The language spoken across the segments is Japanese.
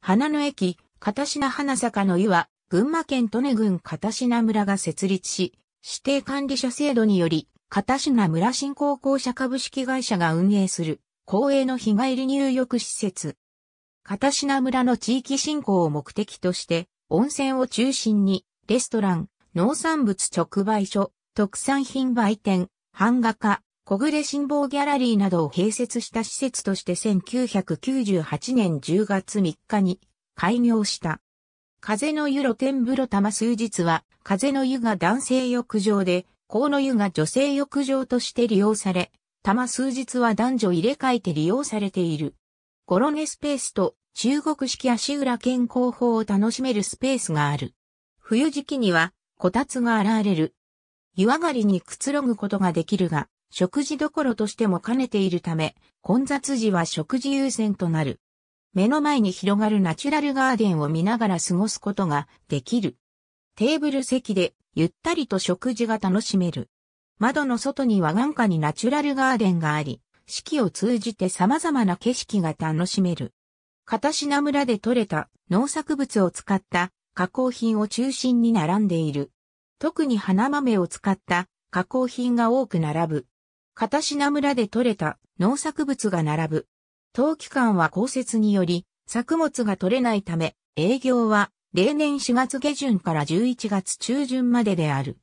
花の駅、片品花坂の湯は、群馬県利根郡片品村が設立し、指定管理者制度により、片品村振興公社株式会社が運営する、公営の日帰り入浴施設。片品村の地域振興を目的として、温泉を中心に、レストラン、農産物直売所、特産品売店、版画家、小暮辛抱ギャラリーなどを併設した施設として1998年10月3日に開業した。風の湯露天風呂玉数日は、風の湯が男性浴場で、河の湯が女性浴場として利用され、玉数日は男女入れ替えて利用されている。ゴロネスペースと中国式足裏健康法を楽しめるスペースがある。冬時期には、こたつが現れる。湯上がりにくつろぐことができるが、食事どころとしても兼ねているため、混雑時は食事優先となる。目の前に広がるナチュラルガーデンを見ながら過ごすことができる。テーブル席でゆったりと食事が楽しめる。窓の外には眼下にナチュラルガーデンがあり、四季を通じて様々な景色が楽しめる。片品村で採れた農作物を使った加工品を中心に並んでいる。特に花豆を使った加工品が多く並ぶ。片品村で採れた農作物が並ぶ。冬期間は降雪により、作物が取れないため、営業は例年4月下旬から11月中旬までである。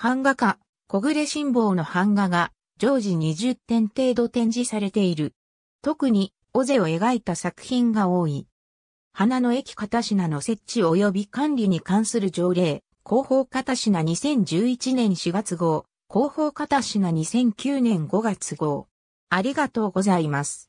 版画家、小暮辛抱の版画が常時20点程度展示されている。特に、尾瀬を描いた作品が多い。花の駅片品の設置及び管理に関する条例、広報片品2011年4月号、広報片品2009年5月号。ありがとうございます。